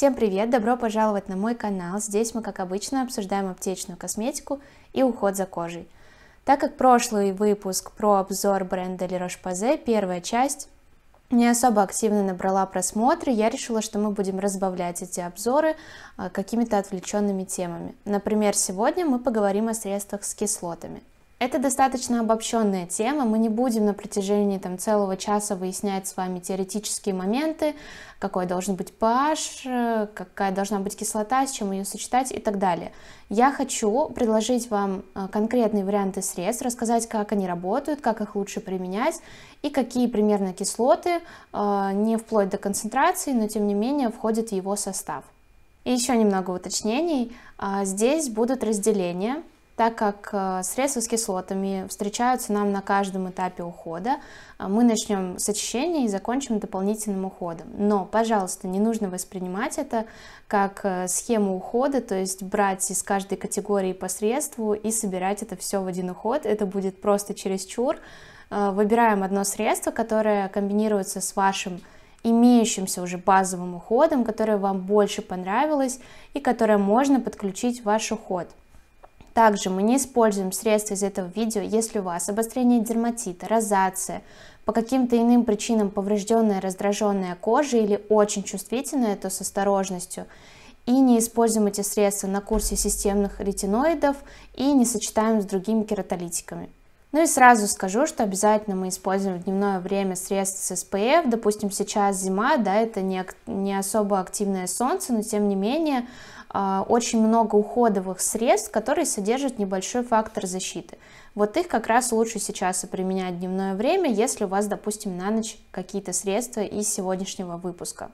Всем привет! Добро пожаловать на мой канал. Здесь мы, как обычно, обсуждаем аптечную косметику и уход за кожей. Так как прошлый выпуск про обзор бренда La roche первая часть, не особо активно набрала просмотры, я решила, что мы будем разбавлять эти обзоры а, какими-то отвлеченными темами. Например, сегодня мы поговорим о средствах с кислотами. Это достаточно обобщенная тема, мы не будем на протяжении там, целого часа выяснять с вами теоретические моменты, какой должен быть pH, какая должна быть кислота, с чем ее сочетать и так далее. Я хочу предложить вам э, конкретные варианты средств, рассказать, как они работают, как их лучше применять и какие примерно кислоты, э, не вплоть до концентрации, но тем не менее входят в его состав. И еще немного уточнений. А, здесь будут разделения так как э, средства с кислотами встречаются нам на каждом этапе ухода, э, мы начнем с очищения и закончим дополнительным уходом. Но, пожалуйста, не нужно воспринимать это как э, схему ухода, то есть брать из каждой категории по средству и собирать это все в один уход. Это будет просто чересчур. Выбираем одно средство, которое комбинируется с вашим имеющимся уже базовым уходом, которое вам больше понравилось и которое можно подключить в ваш уход – также мы не используем средства из этого видео, если у вас обострение дерматита, розация, по каким-то иным причинам поврежденная, раздраженная кожа или очень чувствительная, то с осторожностью. И не используем эти средства на курсе системных ретиноидов и не сочетаем с другими кератолитиками. Ну и сразу скажу, что обязательно мы используем в дневное время средства с SPF. Допустим, сейчас зима, да, это не, не особо активное солнце, но тем не менее а, очень много уходовых средств, которые содержат небольшой фактор защиты. Вот их как раз лучше сейчас и применять в дневное время, если у вас, допустим, на ночь какие-то средства из сегодняшнего выпуска.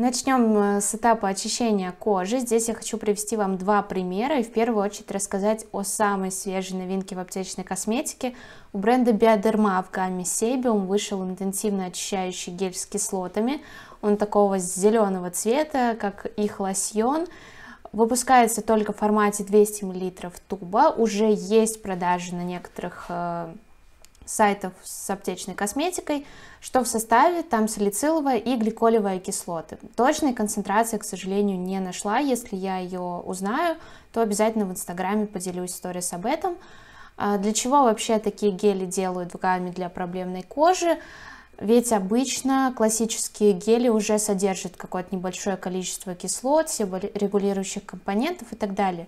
Начнем э, с этапа очищения кожи. Здесь я хочу привести вам два примера и в первую очередь рассказать о самой свежей новинке в аптечной косметике. У бренда Биодерма в гамме Sebium вышел интенсивно очищающий гель с кислотами. Он такого зеленого цвета, как их лосьон. Выпускается только в формате 200 мл туба. Уже есть продажи на некоторых э, сайтов с аптечной косметикой, что в составе там салициловая и гликолевая кислоты. Точной концентрации, к сожалению, не нашла. Если я ее узнаю, то обязательно в Инстаграме поделюсь сторис об этом. А для чего вообще такие гели делают в гамме для проблемной кожи? Ведь обычно классические гели уже содержат какое-то небольшое количество кислот, регулирующих компонентов и так далее.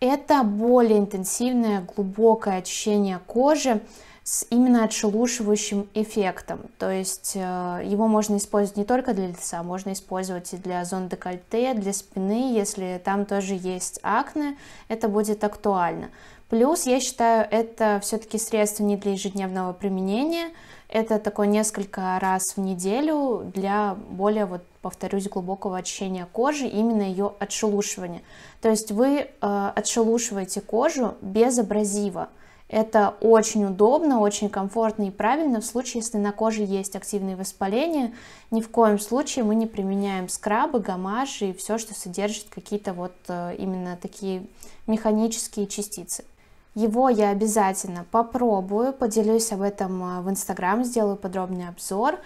Это более интенсивное глубокое очищение кожи, с именно отшелушивающим эффектом. То есть э, его можно использовать не только для лица, можно использовать и для зон декольте, для спины, если там тоже есть акне, это будет актуально. Плюс, я считаю, это все-таки средство не для ежедневного применения, это такое несколько раз в неделю для более, вот повторюсь, глубокого очищения кожи, именно ее отшелушивания. То есть вы э, отшелушиваете кожу без абразива, это очень удобно, очень комфортно и правильно в случае, если на коже есть активные воспаления. Ни в коем случае мы не применяем скрабы, гамажи и все, что содержит какие-то вот э, именно такие механические частицы. Его я обязательно попробую, поделюсь об этом э, в Инстаграм, сделаю подробный обзор,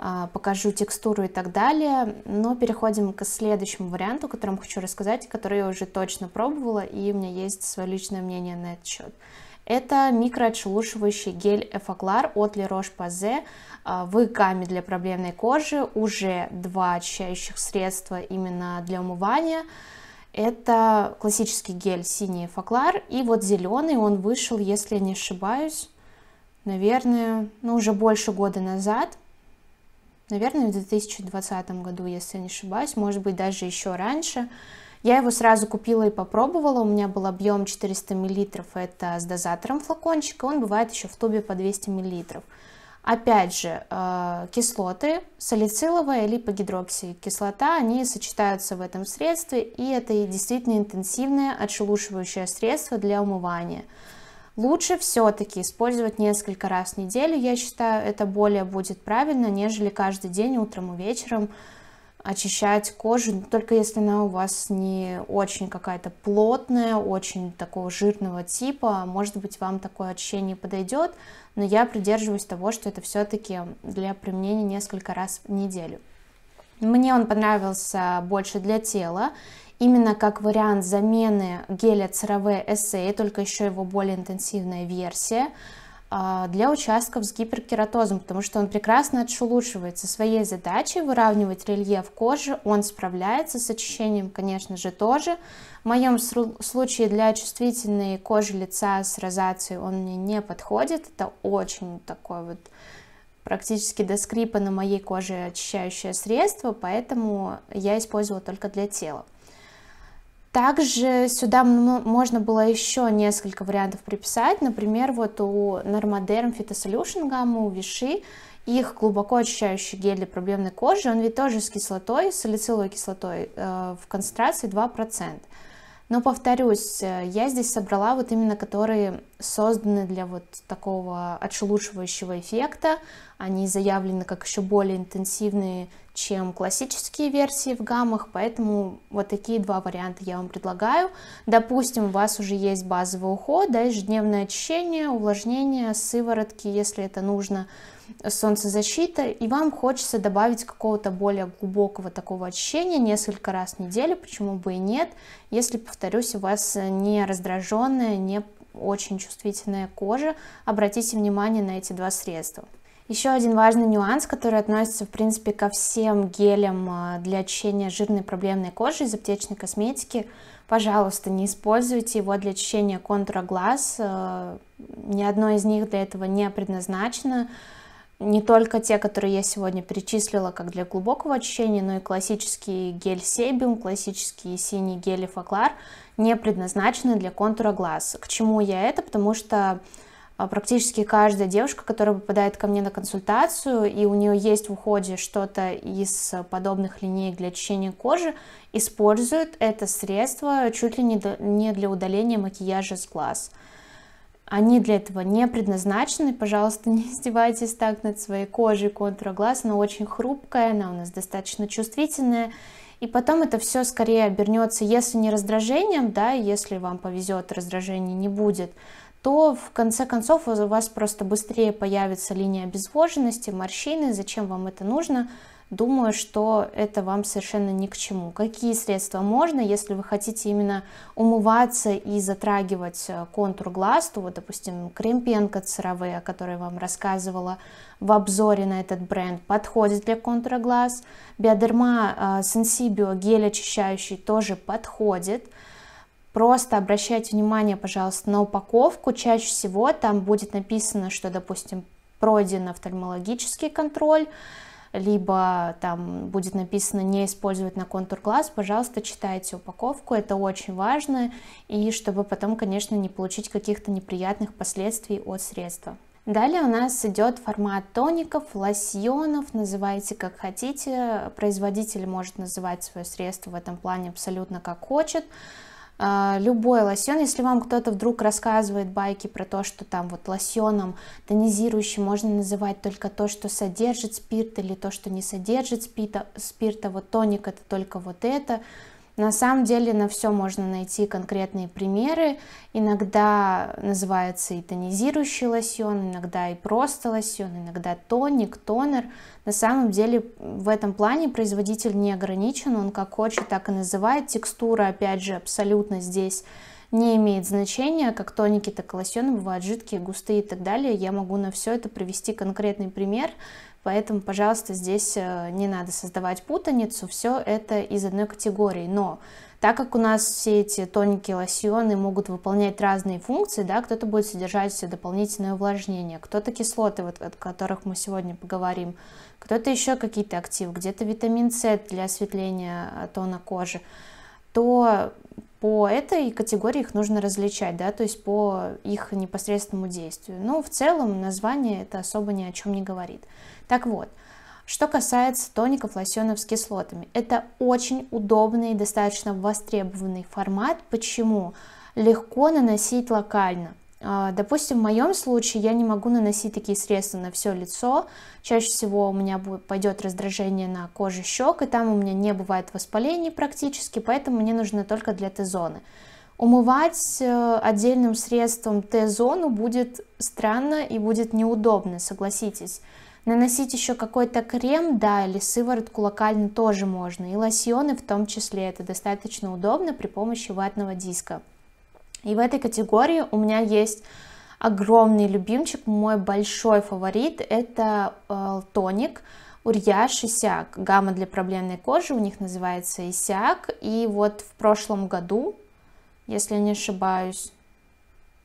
э, покажу текстуру и так далее. Но переходим к следующему варианту, о котором хочу рассказать, который я уже точно пробовала, и у меня есть свое личное мнение на этот счет. Это микроотшелушивающий гель Эфоклар от Лерош Пазе posay а, в гамме для проблемной кожи. Уже два очищающих средства именно для умывания. Это классический гель синий Эфоклар. И вот зеленый, он вышел, если не ошибаюсь, наверное, ну уже больше года назад. Наверное, в 2020 году, если не ошибаюсь, может быть, даже еще раньше. Я его сразу купила и попробовала, у меня был объем 400 мл, это с дозатором флакончика, он бывает еще в тубе по 200 мл. Опять же, э, кислоты, салициловая или кислота, они сочетаются в этом средстве, и это действительно интенсивное отшелушивающее средство для умывания. Лучше все-таки использовать несколько раз в неделю, я считаю, это более будет правильно, нежели каждый день утром и вечером очищать кожу, только если она у вас не очень какая-то плотная, очень такого жирного типа, может быть, вам такое очищение подойдет, но я придерживаюсь того, что это все-таки для применения несколько раз в неделю. Мне он понравился больше для тела, именно как вариант замены геля црв SA, только еще его более интенсивная версия – а, для участков с гиперкератозом, потому что он прекрасно отшелушивается своей задачей выравнивать рельеф кожи, он справляется с очищением, конечно же, тоже. В моем случае для чувствительной кожи лица с розацией он мне не подходит, это очень такое вот практически до скрипа на моей коже очищающее средство, поэтому я использовала только для тела. Также сюда можно было еще несколько вариантов приписать. Например, вот у Normoderm Phytosolution гамму, у Виши, их глубоко очищающий гель для проблемной кожи, он ведь тоже с кислотой, с салициловой кислотой э, в концентрации 2%. Но повторюсь, э, я здесь собрала вот именно которые созданы для вот такого отшелушивающего эффекта. Они заявлены как еще более интенсивные чем классические версии в гаммах, поэтому вот такие два варианта я вам предлагаю. Допустим, у вас уже есть базовый уход, да, ежедневное очищение, увлажнение, сыворотки, если это нужно, солнцезащита, и вам хочется добавить какого-то более глубокого такого очищения несколько раз в неделю, почему бы и нет, если, повторюсь, у вас не раздраженная, не очень чувствительная кожа, обратите внимание на эти два средства. Еще один важный нюанс, который относится, в принципе, ко всем гелям а, для очищения жирной проблемной кожи из аптечной косметики. Пожалуйста, не используйте его для очищения контура глаз. А, ни одно из них для этого не предназначено. Не только те, которые я сегодня перечислила, как для глубокого очищения, но и классический гель Sebum, классический синий гель Факлар не предназначены для контура глаз. К чему я это? Потому что а, практически каждая девушка, которая попадает ко мне на консультацию, и у нее есть в уходе что-то из подобных линеек для очищения кожи, использует это средство чуть ли не для удаления макияжа с глаз. Они для этого не предназначены, пожалуйста, не издевайтесь так над своей кожей контура глаз, она очень хрупкая, она у нас достаточно чувствительная, и потом это все скорее обернется, если не раздражением, да, если вам повезет, раздражения не будет, то в конце концов у вас просто быстрее появится линия обезвоженности, морщины, зачем вам это нужно, думаю, что это вам совершенно ни к чему. Какие средства можно, если вы хотите именно умываться и затрагивать э, контур глаз, то вот, допустим, крем Пенка цировые, о которой я вам рассказывала в обзоре на этот бренд, подходит для контура глаз. Биодерма э, Сенсибио гель очищающий тоже подходит. Просто обращайте внимание, пожалуйста, на упаковку. Чаще всего там будет написано, что, допустим, пройден офтальмологический контроль, либо там будет написано не использовать на контур глаз, пожалуйста, читайте упаковку, это очень важно, и чтобы потом, конечно, не получить каких-то неприятных последствий от средства. Далее у нас идет формат тоников, лосьонов, называйте как хотите, производитель может называть свое средство в этом плане абсолютно как хочет, а, любой лосьон, если вам кто-то вдруг рассказывает байки про то, что там вот лосьоном тонизирующим можно называть только то, что содержит спирт или то, что не содержит спирта, спирта вот тоник это только вот это, на самом деле на все можно найти конкретные примеры. Иногда называется и тонизирующий лосьон, иногда и просто лосьон, иногда тоник, тонер. На самом деле в этом плане производитель не ограничен, он как хочет, так и называет. Текстура, опять же, абсолютно здесь не имеет значения, как тоники, так и лосьоны бывают жидкие, густые и так далее. Я могу на все это привести конкретный пример, Поэтому, пожалуйста, здесь э, не надо создавать путаницу, все это из одной категории. Но так как у нас все эти тоники, лосьоны могут выполнять разные функции, да, кто-то будет содержать все дополнительное увлажнение, кто-то кислоты, вот, о которых мы сегодня поговорим, кто-то еще какие-то активы, где-то витамин С для осветления тона кожи, то по этой категории их нужно различать, да, то есть по их непосредственному действию. Но ну, в целом название это особо ни о чем не говорит. Так вот, что касается тоников, лосьонов с кислотами, это очень удобный и достаточно востребованный формат. Почему? Легко наносить локально. А, допустим, в моем случае я не могу наносить такие средства на все лицо. Чаще всего у меня пойдет раздражение на коже щек, и там у меня не бывает воспалений практически, поэтому мне нужно только для Т-зоны. Умывать э, отдельным средством Т-зону будет странно и будет неудобно, согласитесь. Наносить еще какой-то крем, да, или сыворотку локально тоже можно, и лосьоны в том числе, это достаточно удобно при помощи ватного диска. И в этой категории у меня есть огромный любимчик, мой большой фаворит, это э, тоник Урьяш Исяк, гамма для проблемной кожи, у них называется Исяк, и вот в прошлом году, если не ошибаюсь,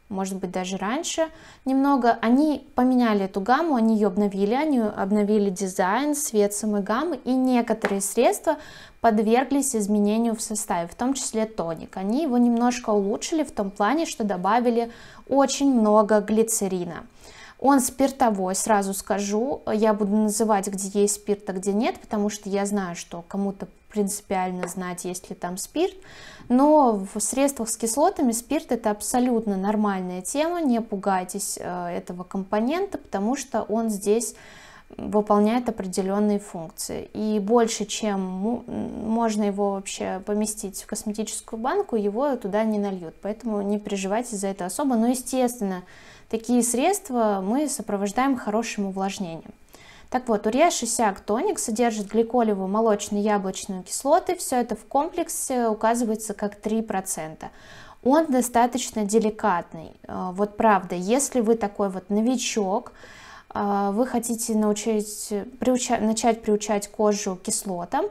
может быть даже раньше немного, они поменяли эту гамму, они ее обновили, они обновили дизайн, цвет самой гаммы и некоторые средства подверглись изменению в составе, в том числе тоник. Они его немножко улучшили в том плане, что добавили очень много глицерина. Он спиртовой, сразу скажу, я буду называть, где есть спирт, а где нет, потому что я знаю, что кому-то принципиально знать, есть ли там спирт, но в средствах с кислотами спирт это абсолютно нормальная тема, не пугайтесь э, этого компонента, потому что он здесь выполняет определенные функции. И больше, чем можно его вообще поместить в косметическую банку, его туда не нальют. Поэтому не переживайте за это особо. Но, естественно, такие средства мы сопровождаем хорошим увлажнением. Так вот, урея 6 тоник содержит гликолевую молочную яблочную кислоты, все это в комплексе указывается как 3%. Он достаточно деликатный, э, вот правда, если вы такой вот новичок, э, вы хотите научить, приучать, начать приучать кожу к кислотам,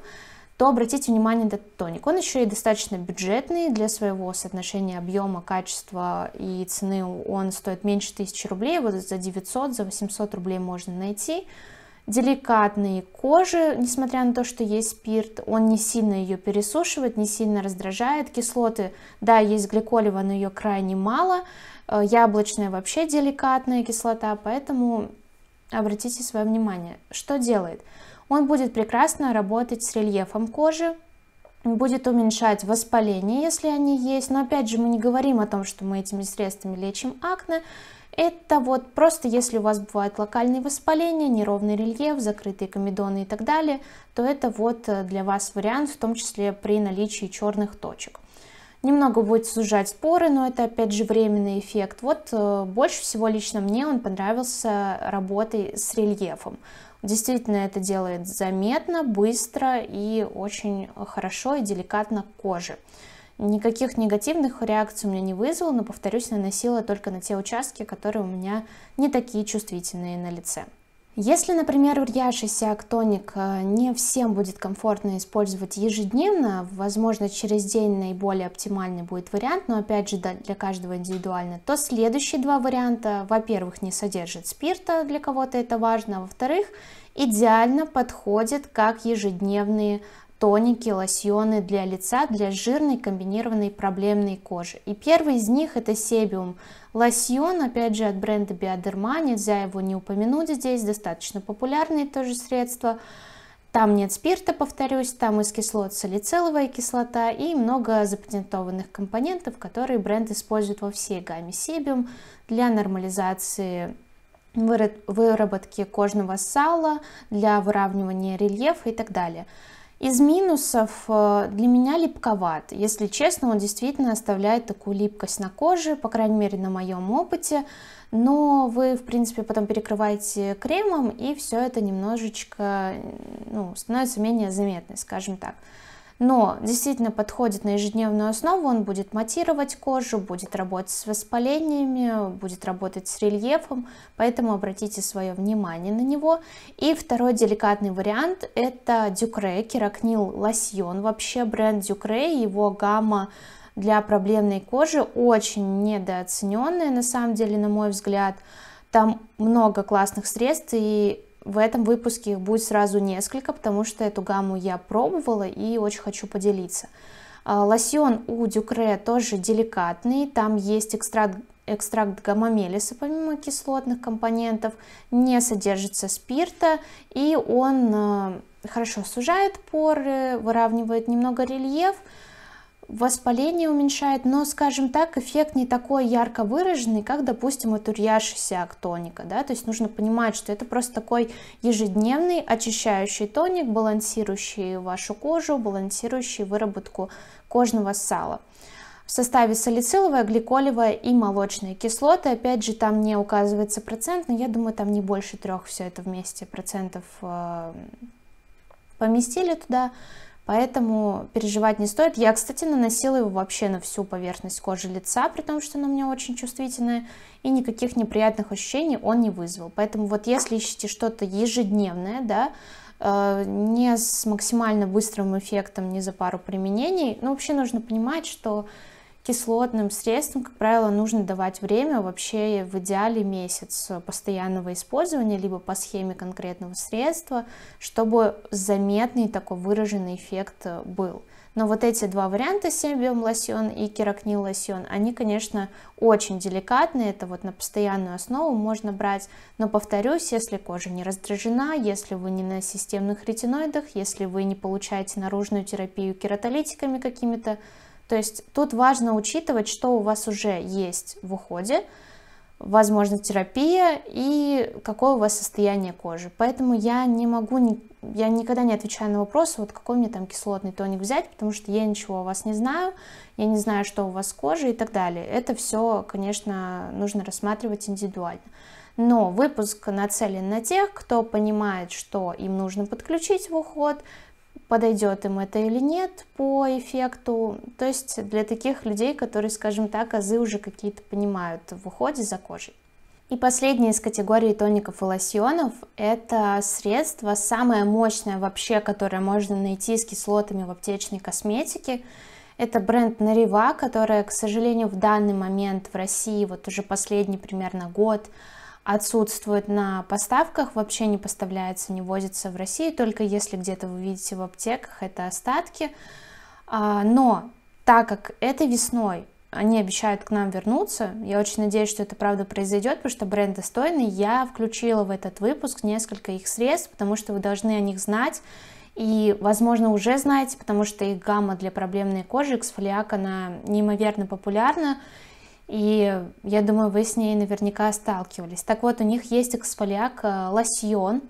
то обратите внимание на этот тоник. Он еще и достаточно бюджетный для своего соотношения объема, качества и цены. Он стоит меньше 1000 рублей, вот за 900, за 800 рублей можно найти деликатные кожи, несмотря на то, что есть спирт, он не сильно ее пересушивает, не сильно раздражает кислоты. Да, есть гликолево, но ее крайне мало. Э, яблочная вообще деликатная кислота, поэтому обратите свое внимание. Что делает? Он будет прекрасно работать с рельефом кожи, будет уменьшать воспаление, если они есть. Но опять же, мы не говорим о том, что мы этими средствами лечим акне, это вот просто если у вас бывают локальные воспаления, неровный рельеф, закрытые комедоны и так далее, то это вот э, для вас вариант, в том числе при наличии черных точек. Немного будет сужать споры, но это опять же временный эффект. Вот э, больше всего лично мне он понравился работой с рельефом. Действительно это делает заметно, быстро и очень хорошо и деликатно к коже. коже. Никаких негативных реакций у меня не вызвал, но, повторюсь, наносила только на те участки, которые у меня не такие чувствительные на лице. Если, например, рьяшийся актоник э, не всем будет комфортно использовать ежедневно, возможно, через день наиболее оптимальный будет вариант, но опять же для каждого индивидуально, то следующие два варианта, во-первых, не содержит спирта, для кого-то это важно, а во-вторых, идеально подходит как ежедневные тоники, лосьоны для лица, для жирной комбинированной проблемной кожи. И первый из них это Себиум лосьон, опять же от бренда Биодерма, нельзя его не упомянуть здесь, достаточно популярные тоже средства. Там нет спирта, повторюсь, там из кислот салициловая кислота и много запатентованных компонентов, которые бренд использует во всей гамме Себиум для нормализации выработки кожного сала, для выравнивания рельефа и так далее. Из минусов э, для меня липковат. Если честно, он действительно оставляет такую липкость на коже, по крайней мере на моем опыте. Но вы, в принципе, потом перекрываете кремом, и все это немножечко ну, становится менее заметным, скажем так но действительно подходит на ежедневную основу, он будет матировать кожу, будет работать с воспалениями, будет работать с рельефом, поэтому обратите свое внимание на него. И второй деликатный вариант это Дюкре, керакнил лосьон, вообще бренд Дюкре, его гамма для проблемной кожи очень недооцененная на самом деле, на мой взгляд, там много классных средств, и в этом выпуске их будет сразу несколько, потому что эту гамму я пробовала и очень хочу поделиться. А, лосьон у Дюкре тоже деликатный, там есть экстракт экстракт гомомелиса, помимо кислотных компонентов, не содержится спирта, и он а, хорошо сужает поры, выравнивает немного рельеф, воспаление уменьшает, но, скажем так, эффект не такой ярко выраженный, как, допустим, у турьяшися тоника, да, то есть нужно понимать, что это просто такой ежедневный очищающий тоник, балансирующий вашу кожу, балансирующий выработку кожного сала. В составе салициловая, гликолевая и молочная кислоты. Опять же, там не указывается процент, но я думаю, там не больше трех все это вместе процентов э, поместили туда. Поэтому переживать не стоит. Я, кстати, наносила его вообще на всю поверхность кожи лица, при том, что она у меня очень чувствительная, и никаких неприятных ощущений он не вызвал. Поэтому вот если ищете что-то ежедневное, да, э, не с максимально быстрым эффектом, не за пару применений, ну вообще нужно понимать, что Кислотным средствам, как правило, нужно давать время, вообще в идеале месяц постоянного использования, либо по схеме конкретного средства, чтобы заметный такой выраженный эффект э, был. Но вот эти два варианта, сембиум лосьон и керакнил лосьон, они, конечно, очень деликатные, это вот на постоянную основу можно брать, но, повторюсь, если кожа не раздражена, если вы не на системных ретиноидах, если вы не получаете наружную терапию кератолитиками какими-то, то есть тут важно учитывать, что у вас уже есть в уходе, возможно, терапия и какое у вас состояние кожи. Поэтому я не могу, я никогда не отвечаю на вопрос, вот какой мне там кислотный тоник взять, потому что я ничего о вас не знаю, я не знаю, что у вас с кожей и так далее. Это все, конечно, нужно рассматривать индивидуально. Но выпуск нацелен на тех, кто понимает, что им нужно подключить в уход, подойдет им это или нет по эффекту. То есть для таких людей, которые, скажем так, азы уже какие-то понимают в уходе за кожей. И последняя из категории тоников и лосьонов – это средство, самое мощное вообще, которое можно найти с кислотами в аптечной косметике. Это бренд Нарева, которая, к сожалению, в данный момент в России, вот уже последний примерно год, отсутствует на поставках, вообще не поставляется, не возится в России, только если где-то вы видите в аптеках, это остатки. А, но так как этой весной они обещают к нам вернуться, я очень надеюсь, что это правда произойдет, потому что бренд достойный, я включила в этот выпуск несколько их средств, потому что вы должны о них знать, и, возможно, уже знаете, потому что их гамма для проблемной кожи, эксфолиак, она неимоверно популярна, и я думаю, вы с ней наверняка сталкивались. Так вот, у них есть эксфолиак э, лосьон.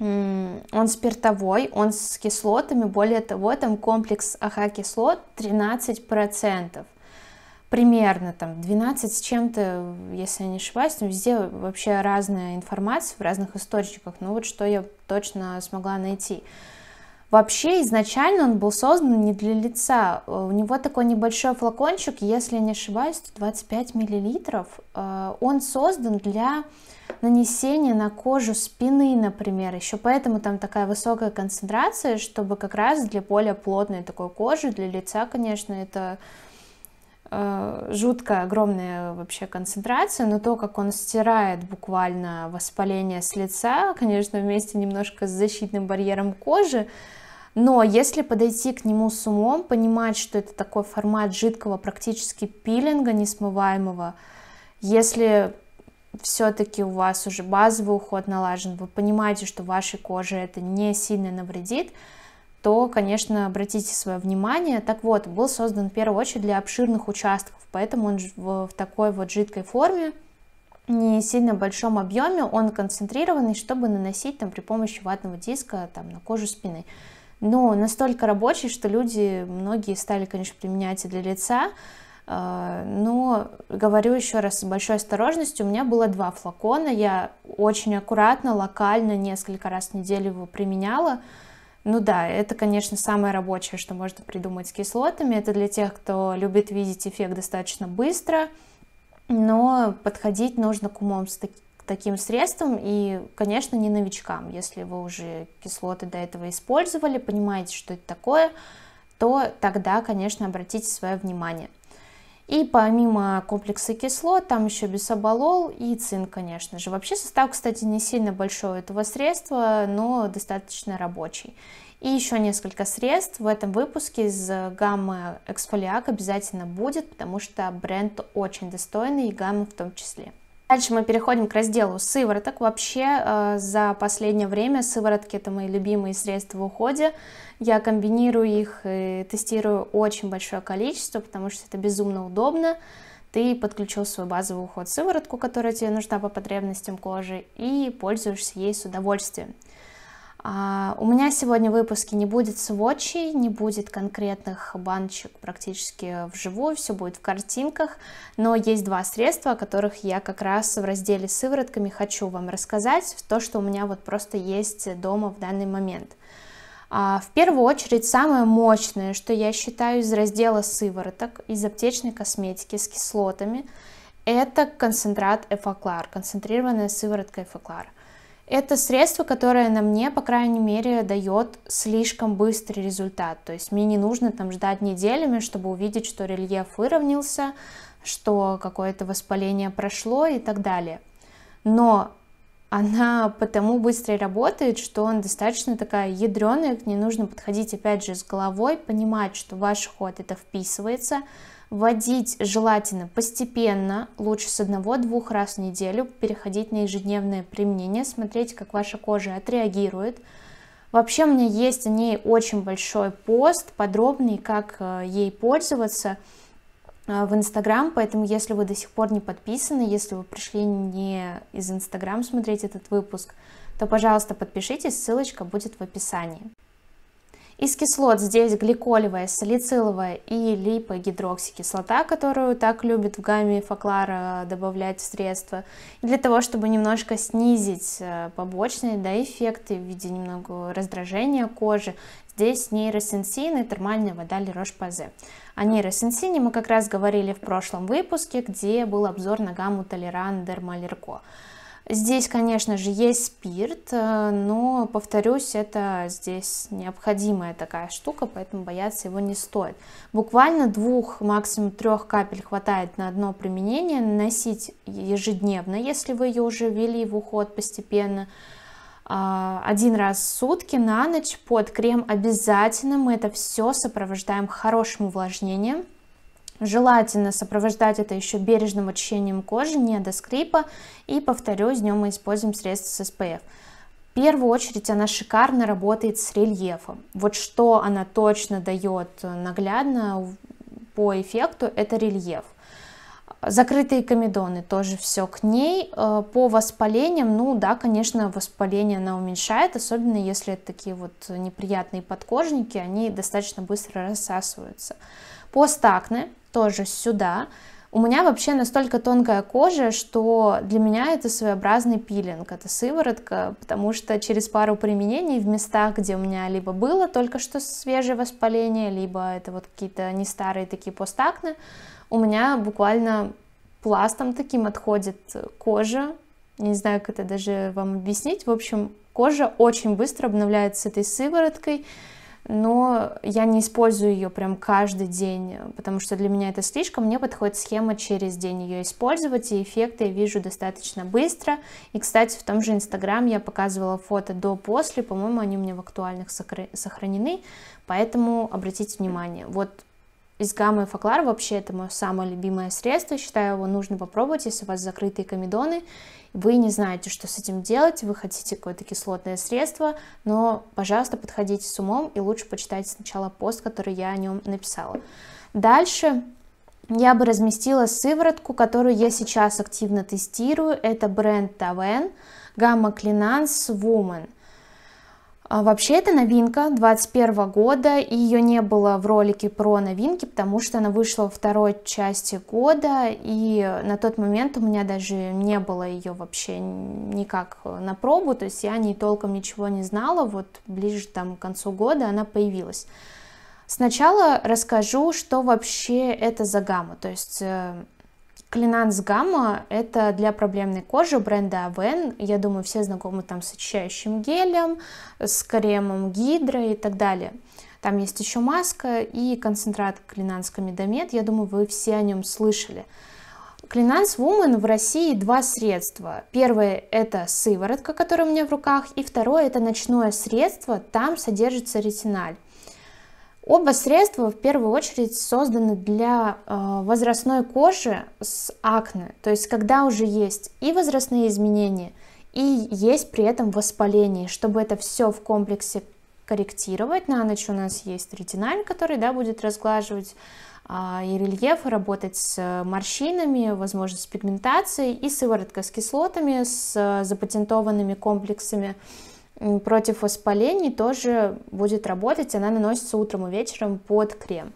Он спиртовой, он с кислотами. Более того, там комплекс АХ-кислот 13%. Примерно там 12 с чем-то, если я не ошибаюсь, там везде вообще разная информация в разных источниках. Но ну вот что я точно смогла найти. Вообще изначально он был создан не для лица. Э, у него такой небольшой флакончик, если не ошибаюсь, 25 миллилитров. Э, он создан для нанесения на кожу спины, например. Еще поэтому там такая высокая концентрация, чтобы как раз для более плотной такой кожи, для лица, конечно, это э, жутко огромная вообще концентрация, но то, как он стирает буквально воспаление с лица, конечно, вместе немножко с защитным барьером кожи, но если подойти к нему с умом, понимать, что это такой формат жидкого практически пилинга несмываемого, если все-таки у вас уже базовый уход налажен, вы понимаете, что вашей коже это не сильно навредит, то, конечно, обратите свое внимание. Так вот, был создан в первую очередь для обширных участков, поэтому он в такой вот жидкой форме, не сильно большом объеме, он концентрированный, чтобы наносить там при помощи ватного диска там, на кожу спины но ну, настолько рабочий, что люди, многие стали, конечно, применять и для лица, а, но говорю еще раз с большой осторожностью, у меня было два флакона, я очень аккуратно, локально, несколько раз в неделю его применяла. Ну да, это, конечно, самое рабочее, что можно придумать с кислотами, это для тех, кто любит видеть эффект достаточно быстро, но подходить нужно к умом с, таким таким средством и, конечно, не новичкам. Если вы уже кислоты до этого использовали, понимаете, что это такое, то тогда, конечно, обратите свое внимание. И помимо комплекса кислот, там еще бисоболол и цин, конечно же. Вообще состав, кстати, не сильно большой у этого средства, но достаточно рабочий. И еще несколько средств в этом выпуске из гаммы эксфолиак обязательно будет, потому что бренд очень достойный и гамма в том числе. Дальше мы переходим к разделу сывороток. Вообще э, за последнее время сыворотки это мои любимые средства в уходе. Я комбинирую их и тестирую очень большое количество, потому что это безумно удобно. Ты подключил свой базовый уход сыворотку, которая тебе нужна по потребностям кожи, и пользуешься ей с удовольствием. А, у меня сегодня в выпуске не будет сводчей, не будет конкретных баночек практически вживую, все будет в картинках, но есть два средства, о которых я как раз в разделе с сыворотками хочу вам рассказать, то, что у меня вот просто есть дома в данный момент. А, в первую очередь, самое мощное, что я считаю из раздела сывороток, из аптечной косметики с кислотами, это концентрат Эфоклар, концентрированная сыворотка Эфоклар – это средство, которое на мне, по крайней мере, дает слишком быстрый результат. То есть мне не нужно там ждать неделями, чтобы увидеть, что рельеф выровнялся, что какое-то воспаление прошло и так далее. Но она потому быстро работает, что он достаточно такая ядреная, к ней нужно подходить опять же с головой, понимать, что ваш ход это вписывается, вводить желательно постепенно, лучше с одного-двух раз в неделю, переходить на ежедневное применение, смотреть, как ваша кожа отреагирует. Вообще у меня есть о ней очень большой пост, подробный, как э, ей пользоваться, а, в Инстаграм, поэтому если вы до сих пор не подписаны, если вы пришли не из Инстаграм смотреть этот выпуск, то, пожалуйста, подпишитесь, ссылочка будет в описании. Из кислот здесь гликолевая, салициловая и липогидроксикислота, которую так любит в гамме факлара добавлять в средства, для того, чтобы немножко снизить э, побочные да, эффекты в виде немного раздражения кожи. Здесь нейросенсин и термальная вода Лерош-Пазе. О нейросенсине мы как раз говорили в прошлом выпуске, где был обзор на гамму Толеран Дермалерко. Здесь, конечно же, есть спирт, э, но, повторюсь, это здесь необходимая такая штука, поэтому бояться его не стоит. Буквально двух, максимум трех капель хватает на одно применение, наносить ежедневно, если вы ее уже ввели в уход постепенно, а, один раз в сутки на ночь под крем обязательно мы это все сопровождаем хорошим увлажнением. Желательно сопровождать это еще бережным очищением кожи, не до скрипа. И повторюсь, днем мы используем средства с SPF. В первую очередь она шикарно работает с рельефом. Вот что она точно дает наглядно по эффекту, это рельеф. Закрытые комедоны тоже все к ней. Э, по воспалениям, ну да, конечно, воспаление она уменьшает, особенно если это такие вот неприятные подкожники, они достаточно быстро рассасываются. Постакне тоже сюда. У меня вообще настолько тонкая кожа, что для меня это своеобразный пилинг, это сыворотка, потому что через пару применений в местах, где у меня либо было только что свежее воспаление, либо это вот какие-то не старые такие постакны, у меня буквально пластом таким отходит кожа. не знаю, как это даже вам объяснить. В общем, кожа очень быстро обновляется с этой сывороткой, но я не использую ее прям каждый день, потому что для меня это слишком. Мне подходит схема через день ее использовать, и эффекты я вижу достаточно быстро. И, кстати, в том же Инстаграм я показывала фото до-после, по-моему, они у меня в актуальных сохранены, поэтому обратите внимание. Вот из гаммы факлар вообще это мое самое любимое средство. Считаю, его нужно попробовать, если у вас закрытые комедоны. Вы не знаете, что с этим делать, вы хотите какое-то кислотное средство, но, пожалуйста, подходите с умом и лучше почитайте сначала пост, который я о нем написала. Дальше я бы разместила сыворотку, которую я сейчас активно тестирую. Это бренд Taven, гамма клинанс Woman – а вообще это новинка 21 года, и ее не было в ролике про новинки, потому что она вышла во второй части года, и на тот момент у меня даже не было ее вообще никак на пробу, то есть я о ней толком ничего не знала, вот ближе там, к концу года она появилась. Сначала расскажу, что вообще это за гамма, то есть э, Клинанс Гамма – это для проблемной кожи бренда Авен. Я думаю, все знакомы там с очищающим гелем, с кремом Гидра и так далее. Там есть еще маска и концентрат Клинанс Комедомед. Я думаю, вы все о нем слышали. Клинанс Вумен в России два средства. Первое – это сыворотка, которая у меня в руках, и второе – это ночное средство, там содержится ретиналь. Оба средства в первую очередь созданы для э, возрастной кожи с акне, то есть когда уже есть и возрастные изменения, и есть при этом воспаление, чтобы это все в комплексе корректировать. На ночь у нас есть ретиналь, который да, будет разглаживать а, и рельеф, работать с морщинами, возможно, с пигментацией и сыворотка с кислотами, с э, запатентованными комплексами против воспалений тоже будет работать. Она наносится утром и вечером под крем.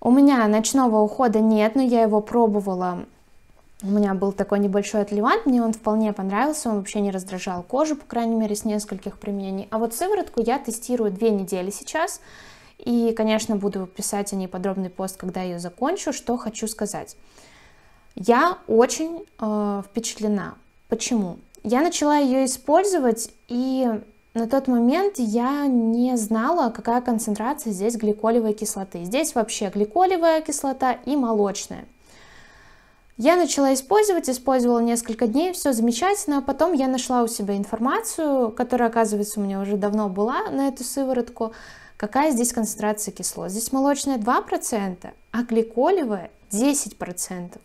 У меня ночного ухода нет, но я его пробовала. У меня был такой небольшой отливант, мне он вполне понравился, он вообще не раздражал кожу, по крайней мере, с нескольких применений. А вот сыворотку я тестирую две недели сейчас, и, конечно, буду писать о ней подробный пост, когда ее закончу, что хочу сказать. Я очень э, впечатлена. Почему? Я начала ее использовать, и на тот момент я не знала, какая концентрация здесь гликолевой кислоты. Здесь вообще гликолевая кислота и молочная. Я начала использовать, использовала несколько дней, все замечательно, а потом я нашла у себя информацию, которая, оказывается, у меня уже давно была на эту сыворотку, какая здесь концентрация кислот. Здесь молочная 2%, а гликолевая 10%.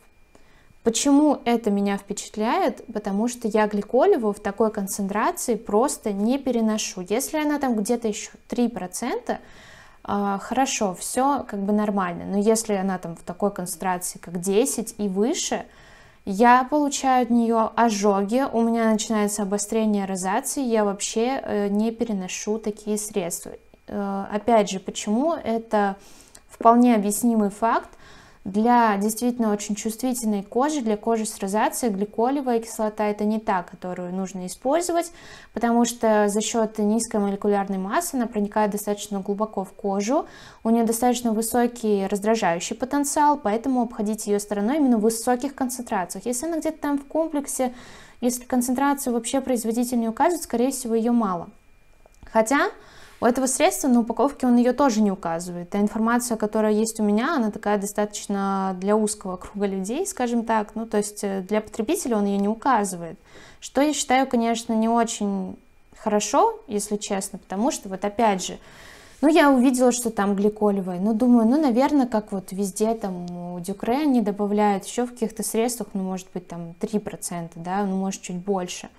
Почему это меня впечатляет? Потому что я гликолевую в такой концентрации просто не переношу. Если она там где-то еще 3%, а, хорошо, все как бы нормально. Но если она там в такой концентрации, как 10 и выше, я получаю от нее ожоги, у меня начинается обострение розации, я вообще э, не переношу такие средства. Э, опять же, почему это вполне объяснимый факт, для действительно очень чувствительной кожи, для кожи с розацией, гликолевая кислота это не та, которую нужно использовать, потому что за счет низкой молекулярной массы она проникает достаточно глубоко в кожу, у нее достаточно высокий раздражающий потенциал, поэтому обходить ее стороной именно в высоких концентрациях. Если она где-то там в комплексе, если концентрацию вообще производитель не указывает, скорее всего ее мало. Хотя у этого средства на упаковке он ее тоже не указывает. А информация, которая есть у меня, она такая достаточно для узкого круга людей, скажем так. Ну, то есть э, для потребителя он ее не указывает. Что я считаю, конечно, не очень хорошо, если честно, потому что вот опять же, ну, я увидела, что там гликолевое. Ну, думаю, ну, наверное, как вот везде там у Дюкре они добавляют еще в каких-то средствах, ну, может быть, там 3%, да, ну, может, чуть больше.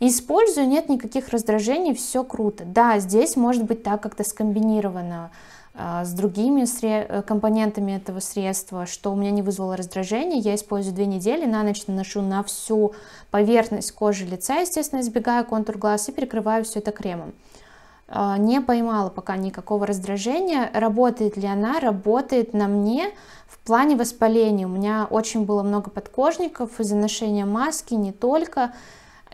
Использую, нет никаких раздражений, все круто. Да, здесь может быть так как-то скомбинировано а, с другими э, компонентами этого средства, что у меня не вызвало раздражения. Я использую две недели, на ночь наношу на всю поверхность кожи лица, естественно, избегая контур глаз и перекрываю все это кремом. А, не поймала пока никакого раздражения. Работает ли она? Работает на мне в плане воспаления. У меня очень было много подкожников из-за ношения маски, не только.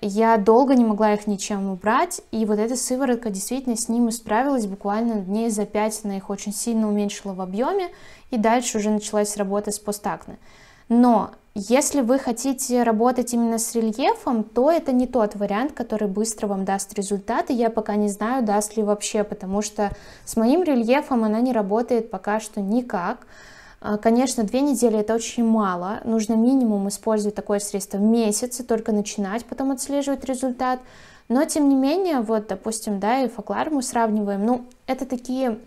Я долго не могла их ничем убрать, и вот эта сыворотка действительно с ним справилась буквально дней за пять, она их очень сильно уменьшила в объеме, и дальше уже началась работа с постакне. Но если вы хотите работать именно с рельефом, то это не тот вариант, который быстро вам даст результаты. Я пока не знаю, даст ли вообще, потому что с моим рельефом она не работает пока что никак. А, конечно, две недели это очень мало, нужно минимум использовать такое средство в месяц и только начинать потом отслеживать результат. Но, тем не менее, вот, допустим, да, и фоклар мы сравниваем, ну, это такие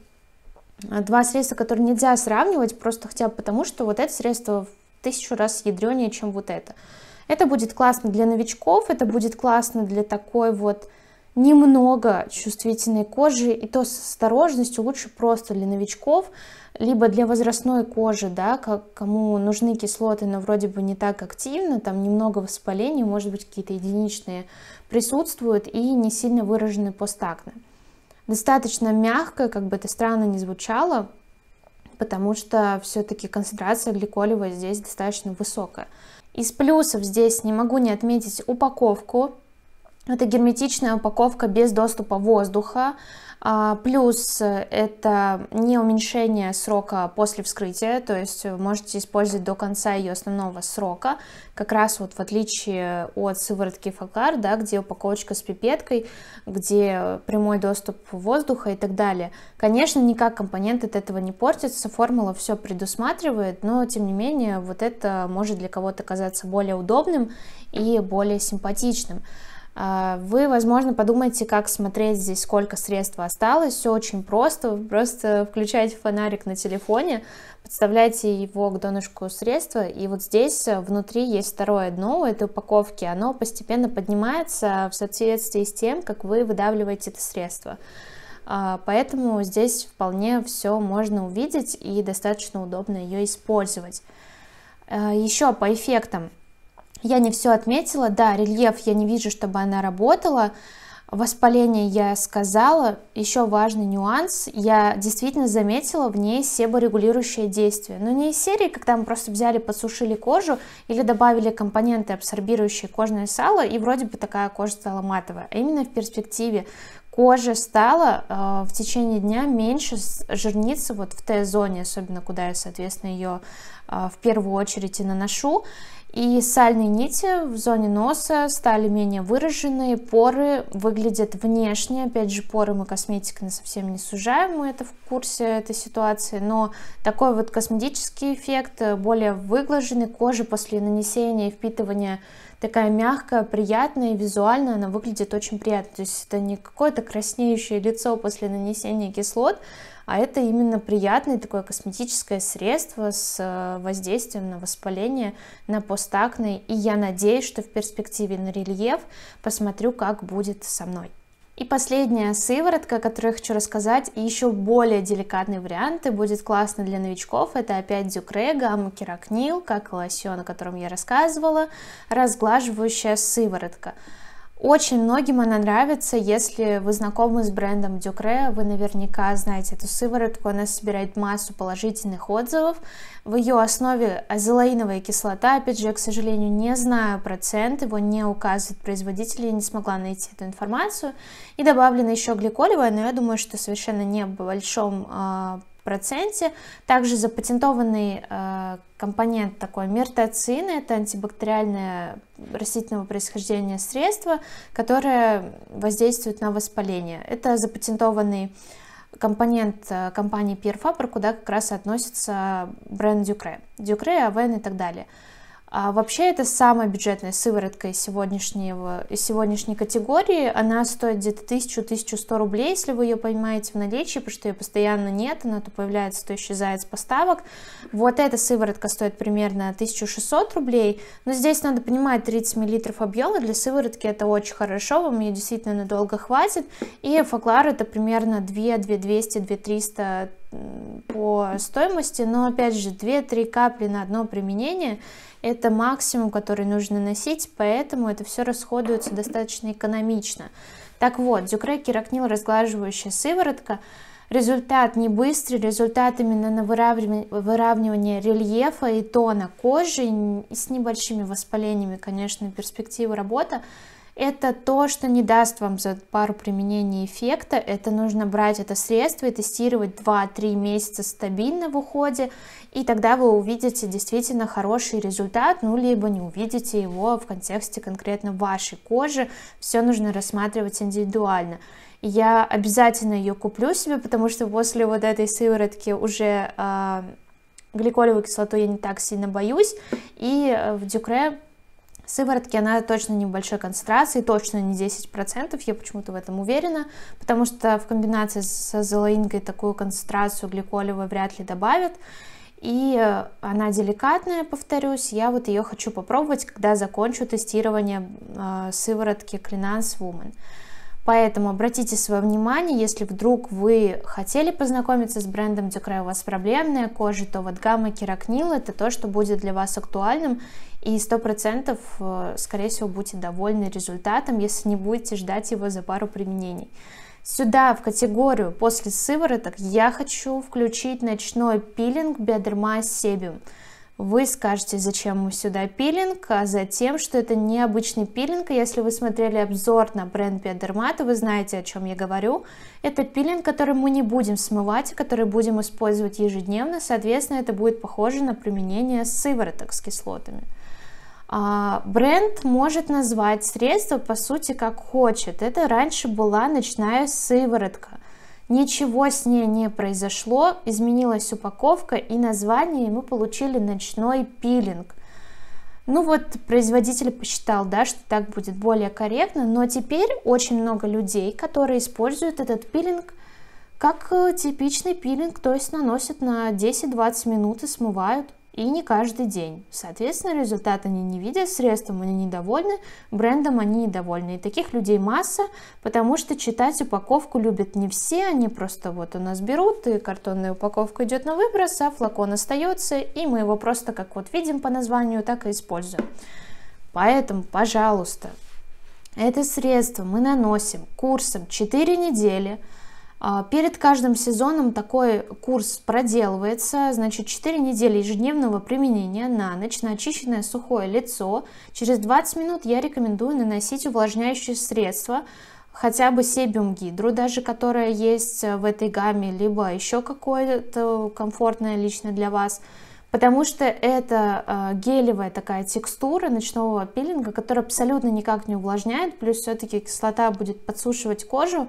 а, два средства, которые нельзя сравнивать, просто хотя бы потому, что вот это средство в тысячу раз ядренее, чем вот это. Это будет классно для новичков, это будет классно для такой вот немного чувствительной кожи, и то с осторожностью лучше просто для новичков, либо для возрастной кожи, да, как, кому нужны кислоты, но вроде бы не так активно, там немного воспаления, может быть, какие-то единичные присутствуют и не сильно выражены постакны. Достаточно мягкая, как бы это странно не звучало, потому что все-таки концентрация гликолева здесь достаточно высокая. Из плюсов здесь не могу не отметить упаковку. Это герметичная упаковка без доступа воздуха, а, плюс э, это не уменьшение срока после вскрытия, то есть можете использовать до конца ее основного срока, как раз вот в отличие от сыворотки Фокар, да, где упаковочка с пипеткой, где прямой доступ воздуха и так далее. Конечно, никак компонент от этого не портится, формула все предусматривает, но тем не менее вот это может для кого-то казаться более удобным и более симпатичным. А, вы, возможно, подумаете, как смотреть здесь, сколько средств осталось. Все очень просто. Вы просто включаете фонарик на телефоне, подставляете его к донышку средства, и вот здесь э, внутри есть второе дно у этой упаковки. Оно постепенно поднимается в соответствии с тем, как вы выдавливаете это средство. А, поэтому здесь вполне все можно увидеть и достаточно удобно ее использовать. Э, Еще по эффектам. Я не все отметила, да, рельеф я не вижу, чтобы она работала, Воспаление я сказала. Еще важный нюанс. Я действительно заметила в ней себорегулирующее действие. Но не из серии, когда мы просто взяли, подсушили кожу или добавили компоненты, абсорбирующие кожное сало, и вроде бы такая кожа стала матовая. А именно в перспективе кожа стала э, в течение дня меньше жирницы вот в Т-зоне, особенно куда я, соответственно, ее э, в первую очередь и наношу. И сальные нити в зоне носа стали менее выраженные, поры выглядят внешне. Опять же, поры мы косметикой совсем не сужаем, мы это в курсе этой ситуации, но такой вот косметический эффект, э, более выглаженный кожи после нанесения и впитывания такая мягкая, приятная, визуальная, она выглядит очень приятно. То есть это не какое-то краснеющее лицо после нанесения кислот, а это именно приятное такое косметическое средство с э, воздействием на воспаление, на постакне. И я надеюсь, что в перспективе на рельеф посмотрю, как будет со мной. И последняя сыворотка, о которой я хочу рассказать, и еще более деликатный вариант и будет классно для новичков, это опять Дюкрега, гамма как и лосьон, о котором я рассказывала, разглаживающая сыворотка. Очень многим она нравится, если вы знакомы с брендом Дюкре, вы наверняка знаете эту сыворотку, она собирает массу положительных отзывов. В ее основе азелаиновая кислота, опять же, я, к сожалению, не знаю процент, его не указывает производитель, я не смогла найти эту информацию. И добавлена еще гликолевая, но я думаю, что совершенно не в небольшом а, проценте, Также запатентованный э, компонент такой миртоцин, это антибактериальное растительного происхождения средство, которое воздействует на воспаление. Это запатентованный компонент э, компании Pierre Faber, куда как раз относится бренд Дюкре, Дюкре, Авен и так далее. А вообще это самая бюджетная сыворотка из, сегодняшнего, из сегодняшней категории. Она стоит где-то 1000-1100 рублей, если вы ее поймаете в наличии, потому что ее постоянно нет, она то появляется, то исчезает с поставок. Вот эта сыворотка стоит примерно 1600 рублей, но здесь надо понимать 30 мл объема, для сыворотки это очень хорошо, вам ее действительно надолго хватит. И факлар это примерно 2-200-2-300 по стоимости, но опять же 2-3 капли на одно применение это максимум, который нужно носить, поэтому это все расходуется достаточно экономично. Так вот, дюкре керакнил разглаживающая сыворотка, результат не быстрый, результат именно на выравнивание, выравнивание рельефа и тона кожи и с небольшими воспалениями, конечно, перспективы работы, это то, что не даст вам за пару применений эффекта. Это нужно брать это средство и тестировать 2-3 месяца стабильно в уходе, и тогда вы увидите действительно хороший результат, ну, либо не увидите его в контексте конкретно вашей кожи. Все нужно рассматривать индивидуально. Я обязательно ее куплю себе, потому что после вот этой сыворотки уже э, гликолевую кислоту я не так сильно боюсь, и э, в Дюкре Сыворотки, она точно не в большой концентрации, точно не 10%, я почему-то в этом уверена, потому что в комбинации со золоинкой такую концентрацию гликолевой вряд ли добавят. И э, она деликатная, повторюсь, я вот ее хочу попробовать, когда закончу тестирование э, сыворотки Cleanance Woman. Поэтому обратите свое внимание, если вдруг вы хотели познакомиться с брендом Дюкре, у вас проблемная кожа, то вот гамма керакнил это то, что будет для вас актуальным, и 100% э, скорее всего будете довольны результатом, если не будете ждать его за пару применений. Сюда, в категорию после сывороток, я хочу включить ночной пилинг Биодерма Себиум. Вы скажете, зачем мы сюда пилинг, а затем, что это необычный пилинг. Если вы смотрели обзор на бренд Биодермат, вы знаете, о чем я говорю. Это пилинг, который мы не будем смывать, который будем использовать ежедневно. Соответственно, это будет похоже на применение сывороток с кислотами. А, бренд может назвать средство, по сути, как хочет. Это раньше была ночная сыворотка. Ничего с ней не произошло, изменилась упаковка и название, и мы получили ночной пилинг. Ну вот, производитель посчитал, да, что так будет более корректно, но теперь очень много людей, которые используют этот пилинг как э, типичный пилинг, то есть наносят на 10-20 минут и смывают и не каждый день. Соответственно, результат они не видят, средством они недовольны, брендом они недовольны. И таких людей масса, потому что читать упаковку любят не все, они просто вот у нас берут, и картонная упаковка идет на выброс, а флакон остается, и мы его просто как вот видим по названию, так и используем. Поэтому, пожалуйста, это средство мы наносим курсом 4 недели, а, перед каждым сезоном такой курс проделывается, значит, 4 недели ежедневного применения на ночь на очищенное сухое лицо. Через 20 минут я рекомендую наносить увлажняющее средство, хотя бы себиум гидру, даже которая есть в этой гамме, либо еще какое-то комфортное лично для вас, потому что это а, гелевая такая текстура ночного пилинга, которая абсолютно никак не увлажняет, плюс все-таки кислота будет подсушивать кожу,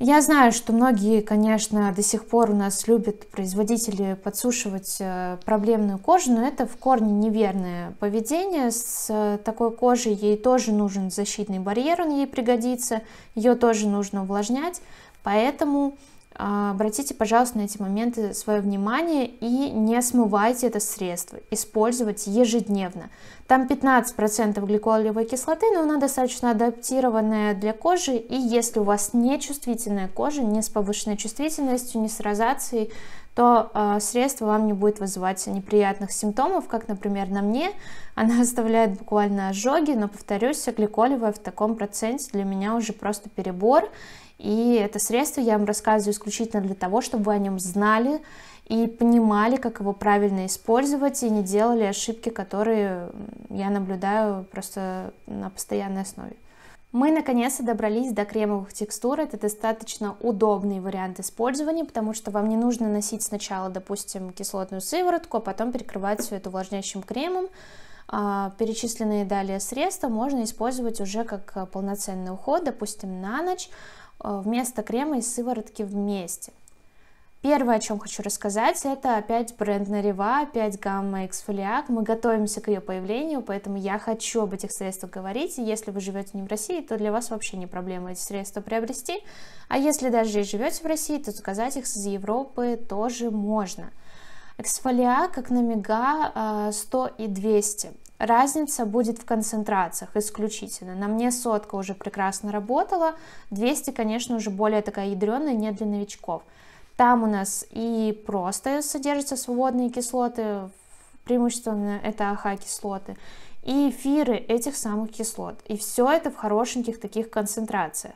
я знаю, что многие, конечно, до сих пор у нас любят производители подсушивать э, проблемную кожу, но это в корне неверное поведение. С э, такой кожей ей тоже нужен защитный барьер, он ей пригодится, ее тоже нужно увлажнять, поэтому а, обратите, пожалуйста, на эти моменты свое внимание и не смывайте это средство. Использовать ежедневно. Там 15% процентов гликолевой кислоты, но она достаточно адаптированная для кожи. И если у вас не чувствительная кожа, не с повышенной чувствительностью, не с розацией, то э, средство вам не будет вызывать неприятных симптомов, как, например, на мне. Она оставляет буквально ожоги, но, повторюсь, а гликолевая в таком проценте для меня уже просто перебор. И это средство я вам рассказываю исключительно для того, чтобы вы о нем знали и понимали, как его правильно использовать, и не делали ошибки, которые я наблюдаю просто на постоянной основе. Мы наконец-то добрались до кремовых текстур. Это достаточно удобный вариант использования, потому что вам не нужно носить сначала, допустим, кислотную сыворотку, а потом перекрывать все это увлажняющим кремом. А, перечисленные далее средства можно использовать уже как полноценный уход, допустим, на ночь, Э, вместо крема и сыворотки вместе. Первое, о чем хочу рассказать, это опять бренд Нарева, опять гамма эксфолиак. Мы готовимся к ее появлению, поэтому я хочу об этих средствах говорить. Если вы живете не в России, то для вас вообще не проблема эти средства приобрести. А если даже и живете в России, то заказать их из Европы тоже можно. Эксфолиак, как на мега, 100 э, и 200. Разница будет в концентрациях исключительно. На мне сотка уже прекрасно работала, 200, конечно, уже более такая ядреная, не для новичков. Там у нас и просто содержатся свободные кислоты, преимущественно это АХ-кислоты, и эфиры этих самых кислот. И все это в хорошеньких таких концентрациях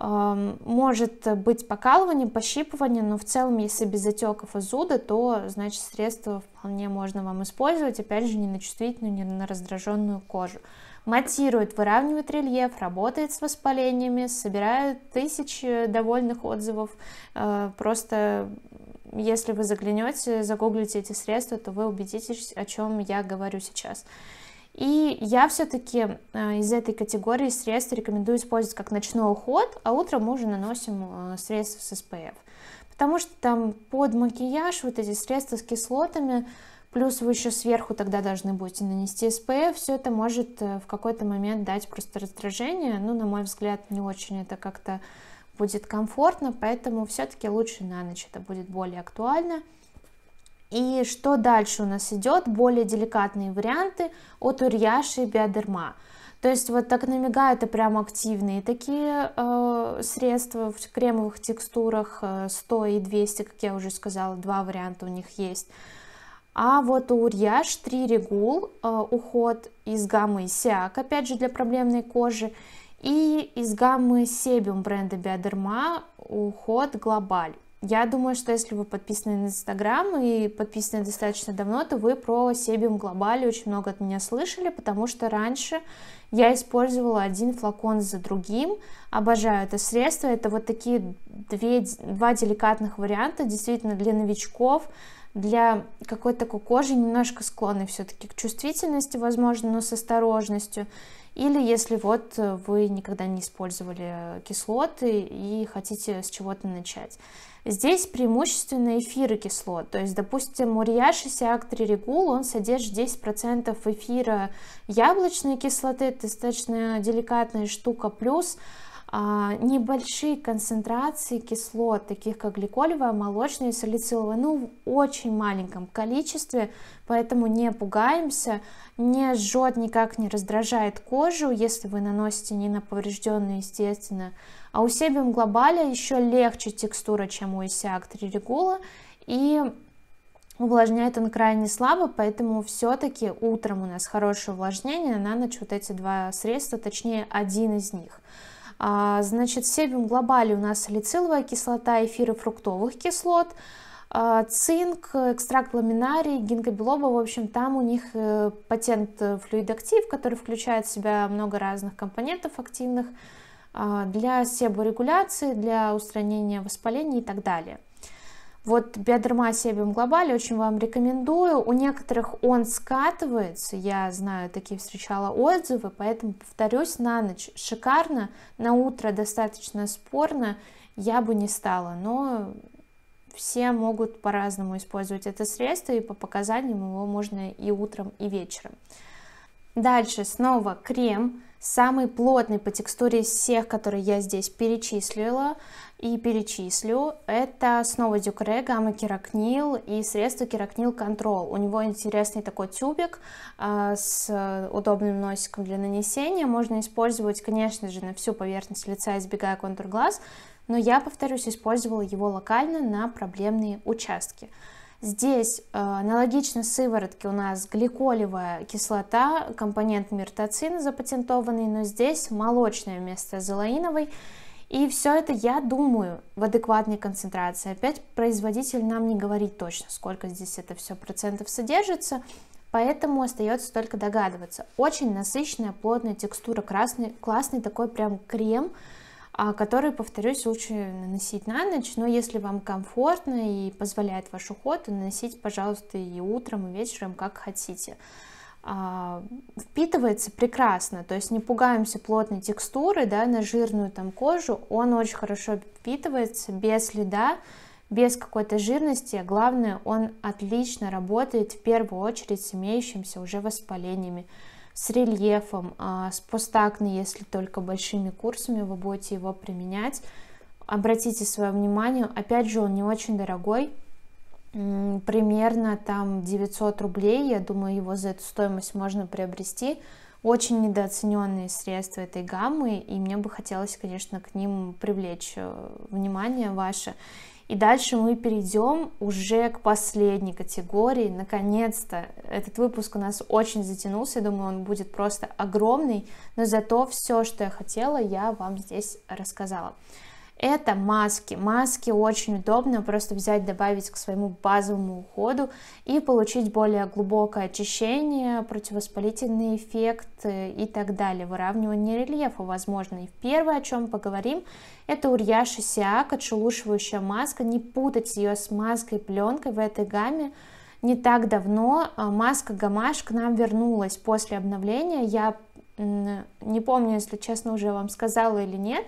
может быть покалывание, пощипывание, но в целом, если без отеков и зуда, то, значит, средство вполне можно вам использовать, опять же, не на чувствительную, не на раздраженную кожу. Матирует, выравнивает рельеф, работает с воспалениями, собирает тысячи довольных отзывов, э, просто если вы заглянете, загуглите эти средства, то вы убедитесь, о чем я говорю сейчас. И я все-таки э, из этой категории средств рекомендую использовать как ночной уход, а утром мы уже наносим э, средства с SPF. Потому что там под макияж вот эти средства с кислотами, плюс вы еще сверху тогда должны будете нанести SPF, все это может э, в какой-то момент дать просто раздражение. Ну, на мой взгляд, не очень это как-то будет комфортно, поэтому все-таки лучше на ночь это будет более актуально. И что дальше у нас идет? Более деликатные варианты от Урьяши и Биодерма. То есть вот так намига это прям активные такие э, средства в кремовых текстурах 100 э, и 200, как я уже сказала, два варианта у них есть. А вот у Урьяш 3 регул, э, уход из гаммы Сиак, опять же для проблемной кожи, и из гаммы Себиум бренда Биодерма уход Глобаль. Я думаю, что если вы подписаны на Инстаграм и подписаны достаточно давно, то вы про Себиум Глобали очень много от меня слышали, потому что раньше я использовала один флакон за другим. Обожаю это средство. Это вот такие две, два деликатных варианта, действительно, для новичков, для какой-то такой кожи, немножко склонной все-таки к чувствительности, возможно, но с осторожностью. Или если вот э, вы никогда не использовали кислоты и хотите с чего-то начать. Здесь преимущественно эфиры кислот, то есть, допустим, мурьяши сиак-3-регул, он содержит 10% эфира яблочной кислоты, это достаточно деликатная штука, плюс а, небольшие концентрации кислот, таких как гликолевая, молочная и салициловая, ну, в очень маленьком количестве, поэтому не пугаемся, не жжет, никак не раздражает кожу, если вы наносите не на поврежденную, естественно, а у Себиум Глобаля еще легче текстура, чем у Исиак 3 и увлажняет он крайне слабо, поэтому все-таки утром у нас хорошее увлажнение, на ночь вот эти два средства, точнее один из них. А, значит, Себиум Глобали у нас салициловая кислота, эфиры фруктовых кислот, а, цинк, экстракт ламинарий, гинкобелоба, в общем, там у них э, патент э, флюидактив, который включает в себя много разных компонентов активных, а, для себорегуляции, для устранения воспаления и так далее. Вот биодерма себиум глобали очень вам рекомендую. У некоторых он скатывается, я знаю, такие встречала отзывы, поэтому повторюсь, на ночь шикарно, на утро достаточно спорно, я бы не стала, но все могут по-разному использовать это средство, и по показаниям его можно и утром, и вечером. Дальше снова крем Самый плотный по текстуре из всех, которые я здесь перечислила и перечислю, это снова Дюкре, гамма керакнил и средство керакнил контрол. У него интересный такой тюбик э, с удобным носиком для нанесения. Можно использовать, конечно же, на всю поверхность лица, избегая контур глаз, но я, повторюсь, использовала его локально на проблемные участки. Здесь э, аналогично сыворотке у нас гликолевая кислота, компонент миртоцин запатентованный, но здесь молочное вместо золаиновой. И все это, я думаю, в адекватной концентрации. Опять производитель нам не говорит точно, сколько здесь это все процентов содержится, поэтому остается только догадываться. Очень насыщенная, плотная текстура, красный, классный такой прям крем, а, который, повторюсь, лучше наносить на ночь, но если вам комфортно и позволяет ваш уход, то наносите, пожалуйста, и утром, и вечером, как хотите. А, впитывается прекрасно, то есть не пугаемся плотной текстуры, да, на жирную там кожу, он очень хорошо впитывается, без следа, без какой-то жирности, а главное, он отлично работает в первую очередь с имеющимися уже воспалениями с рельефом, а с постакне, если только большими курсами вы будете его применять. Обратите свое внимание, опять же, он не очень дорогой, примерно там 900 рублей, я думаю, его за эту стоимость можно приобрести. Очень недооцененные средства этой гаммы, и мне бы хотелось, конечно, к ним привлечь э, внимание ваше. И дальше мы перейдем уже к последней категории. Наконец-то этот выпуск у нас очень затянулся. Я думаю, он будет просто огромный. Но зато все, что я хотела, я вам здесь рассказала это маски. Маски очень удобно просто взять, добавить к своему базовому уходу и получить более глубокое очищение, противовоспалительный эффект э, и так далее, выравнивание рельефа возможно. И первое, о чем поговорим, это Урьяша Сиак, отшелушивающая маска, не путать ее с маской пленкой в этой гамме, не так давно э, маска Гамаш к нам вернулась после обновления. Я не помню, если честно, уже вам сказала или нет,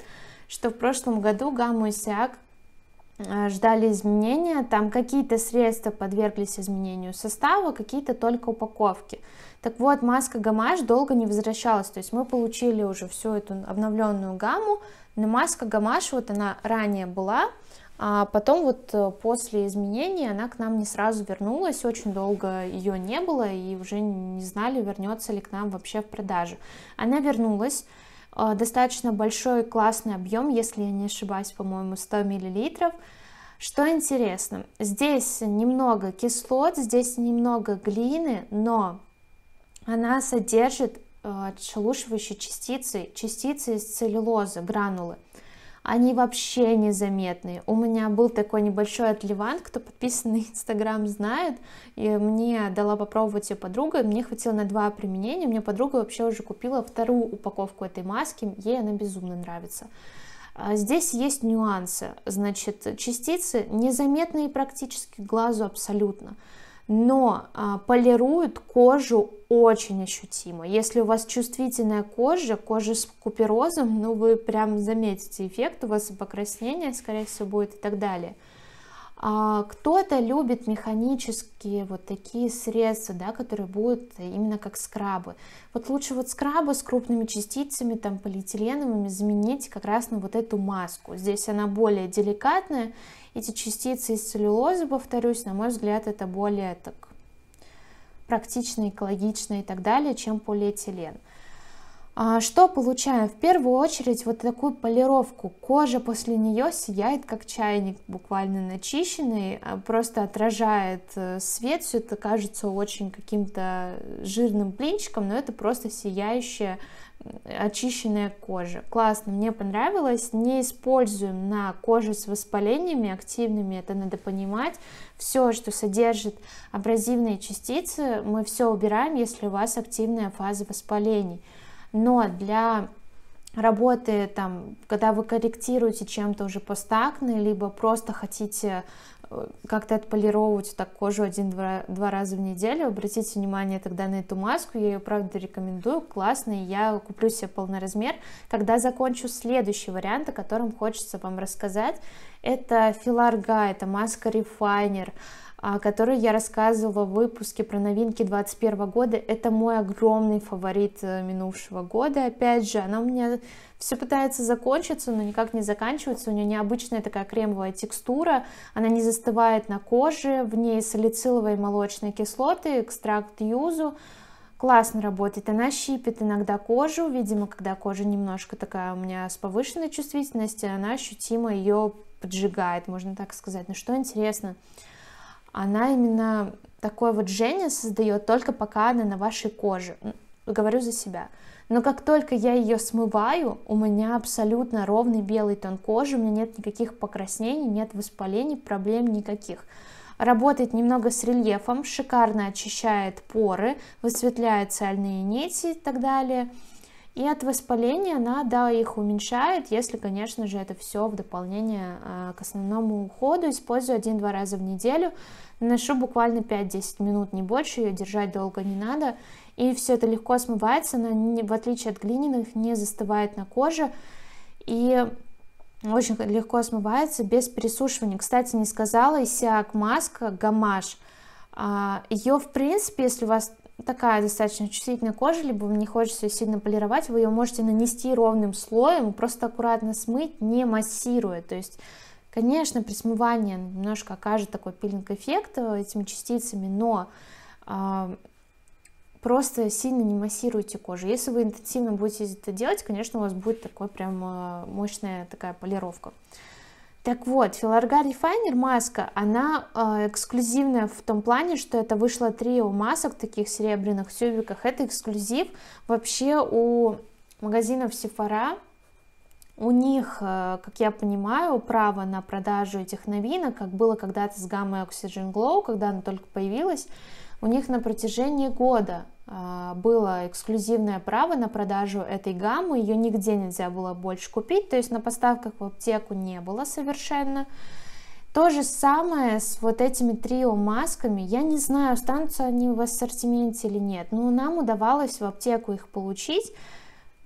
что в прошлом году гамму и э, ждали изменения, там какие-то средства подверглись изменению состава, какие-то только упаковки. Так вот, маска гамаш долго не возвращалась, то есть мы получили уже всю эту обновленную гамму, но маска гамаш, вот она ранее была, а потом вот э, после изменений она к нам не сразу вернулась, очень долго ее не было и уже не знали, вернется ли к нам вообще в продажу. Она вернулась, а, достаточно большой классный объем, если я не ошибаюсь, по-моему, 100 миллилитров. Что интересно, здесь немного кислот, здесь немного глины, но она содержит э, отшелушивающие частицы, частицы из целлюлозы, гранулы они вообще незаметны. У меня был такой небольшой отливан, кто подписан на Инстаграм знает, и мне дала попробовать ее подруга, мне хватило на два применения, мне подруга вообще уже купила вторую упаковку этой маски, ей она безумно нравится. А здесь есть нюансы, значит, частицы незаметные практически глазу абсолютно но а, полируют кожу очень ощутимо. Если у вас чувствительная кожа, кожа с куперозом, ну вы прям заметите эффект, у вас и покраснение, скорее всего, будет и так далее. А, Кто-то любит механические вот такие средства, да, которые будут именно как скрабы. Вот лучше вот скрабы с крупными частицами, там, полиэтиленовыми заменить как раз на вот эту маску. Здесь она более деликатная. Эти частицы из целлюлозы, повторюсь, на мой взгляд, это более так практично, экологично и так далее, чем полиэтилен. А что получаем? В первую очередь вот такую полировку. Кожа после нее сияет как чайник, буквально начищенный, а просто отражает э, свет. Все это кажется очень каким-то жирным блинчиком, но это просто сияющая очищенная кожа. Классно, мне понравилось. Не используем на коже с воспалениями активными, это надо понимать. Все, что содержит абразивные частицы, мы все убираем, если у вас активная фаза воспалений но для работы, там, когда вы корректируете чем-то уже постакны, либо просто хотите э, как-то отполировать так кожу один-два раза в неделю, обратите внимание тогда на эту маску, я ее правда рекомендую, классная, я куплю себе полный размер, когда закончу следующий вариант, о котором хочется вам рассказать, это Филарга, это маска Refiner, а, которую я рассказывала в выпуске про новинки 2021 года. Это мой огромный фаворит э, минувшего года, опять же. Она у меня все пытается закончиться, но никак не заканчивается. У нее необычная такая кремовая текстура, она не застывает на коже, в ней салициловые молочные кислоты, экстракт юзу. Классно работает, она щипит иногда кожу, видимо, когда кожа немножко такая у меня с повышенной чувствительностью, она ощутимо ее поджигает, можно так сказать. Но что интересно, она именно такое вот жжение создает только пока она на вашей коже. Говорю за себя. Но как только я ее смываю, у меня абсолютно ровный белый тон кожи, у меня нет никаких покраснений, нет воспалений, проблем никаких. Работает немного с рельефом, шикарно очищает поры, высветляет сальные нити и так далее. И от воспаления она, да, их уменьшает, если, конечно же, это все в дополнение а, к основному уходу. Использую один-два раза в неделю. Наношу буквально 5-10 минут, не больше, ее держать долго не надо. И все это легко смывается, она, в отличие от глиняных, не застывает на коже. И очень легко смывается без пересушивания. Кстати, не сказала, Исиак маска гамаш. А, ее, в принципе, если у вас такая достаточно чувствительная кожа, либо вам не хочется сильно полировать, вы ее можете нанести ровным слоем, просто аккуратно смыть, не массируя. То есть Конечно, при смывании немножко окажет такой пилинг-эффект э, этими частицами, но э, просто сильно не массируйте кожу. Если вы интенсивно будете это делать, конечно, у вас будет такой прям э, мощная такая полировка. Так вот, Филарга Refiner маска, она э, эксклюзивная в том плане, что это вышло трио масок таких серебряных тюбиках. Это эксклюзив вообще у магазинов Sephora у них, э, как я понимаю, право на продажу этих новинок, как было когда-то с гаммой Oxygen Glow, когда она только появилась, у них на протяжении года э, было эксклюзивное право на продажу этой гаммы, ее нигде нельзя было больше купить, то есть на поставках в аптеку не было совершенно. То же самое с вот этими трио масками. Я не знаю, останутся они в ассортименте или нет, но нам удавалось в аптеку их получить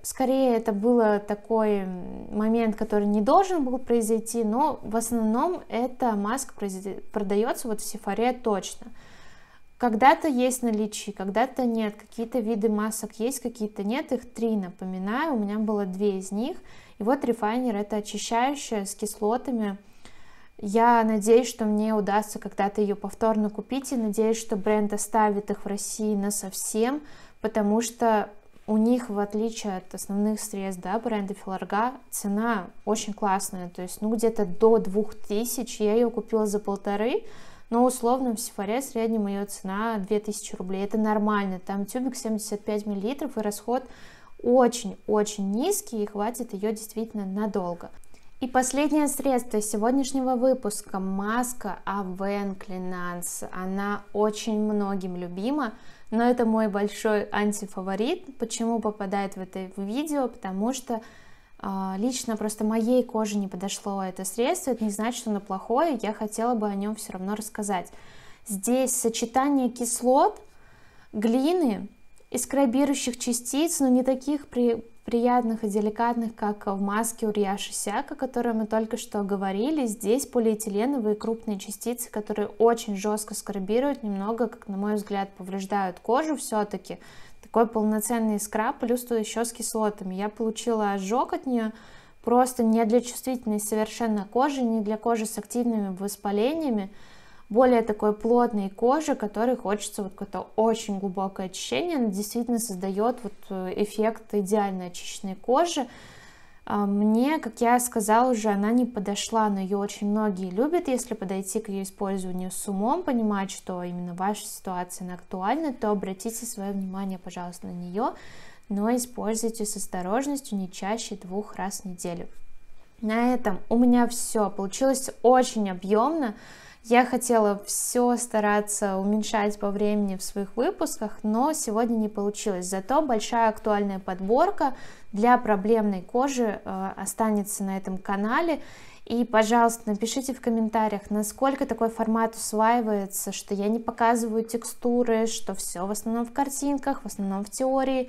Скорее, это был такой момент, который не должен был произойти, но в основном эта маска продается вот в Сефаре точно. Когда-то есть наличие, когда-то нет. Какие-то виды масок есть, какие-то нет. Их три, напоминаю. У меня было две из них. И вот рефайнер это очищающая с кислотами. Я надеюсь, что мне удастся когда-то ее повторно купить. И надеюсь, что бренд оставит их в России на совсем, потому что у них, в отличие от основных средств, да, бренда Филарга, цена очень классная, то есть, ну, где-то до 2000, я ее купила за полторы, но условно в Сифаре в среднем ее цена 2000 рублей, это нормально, там тюбик 75 миллилитров и расход очень-очень низкий, и хватит ее действительно надолго. И последнее средство сегодняшнего выпуска – маска Avène Cleanance. Она очень многим любима, но это мой большой антифаворит. Почему попадает в это видео? Потому что а, лично просто моей коже не подошло это средство, это не значит, что оно плохое, я хотела бы о нем все равно рассказать. Здесь сочетание кислот, глины и частиц, но не таких при, приятных и деликатных, как в маске Урьяши Сяка, о которой мы только что говорили. Здесь полиэтиленовые крупные частицы, которые очень жестко скрабируют, немного, как на мой взгляд, повреждают кожу все-таки. Такой полноценный скраб, плюс тут еще с кислотами. Я получила ожог от нее, просто не для чувствительной совершенно кожи, не для кожи с активными воспалениями более такой плотной кожи, которой хочется вот какое-то очень глубокое очищение. Она действительно создает вот э, эффект идеально очищенной кожи. А, мне, как я сказала уже, она не подошла, но ее очень многие любят. Если подойти к ее использованию с умом, понимать, что именно ваша ситуация актуальна, то обратите свое внимание, пожалуйста, на нее, но используйте с осторожностью не чаще двух раз в неделю. На этом у меня все. Получилось очень объемно. Я хотела все стараться уменьшать по времени в своих выпусках, но сегодня не получилось. Зато большая актуальная подборка для проблемной кожи э, останется на этом канале. И, пожалуйста, напишите в комментариях, насколько такой формат усваивается, что я не показываю текстуры, что все в основном в картинках, в основном в теории.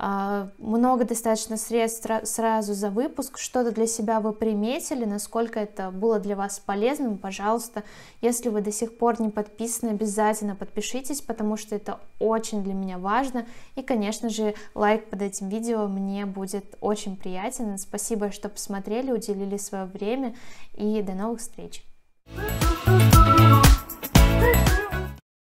А, много достаточно средств сразу за выпуск, что-то для себя вы приметили, насколько это было для вас полезным, пожалуйста, если вы до сих пор не подписаны, обязательно подпишитесь, потому что это очень для меня важно, и, конечно же, лайк под этим видео мне будет очень приятен, спасибо, что посмотрели, уделили свое время, и до новых встреч! Thank you.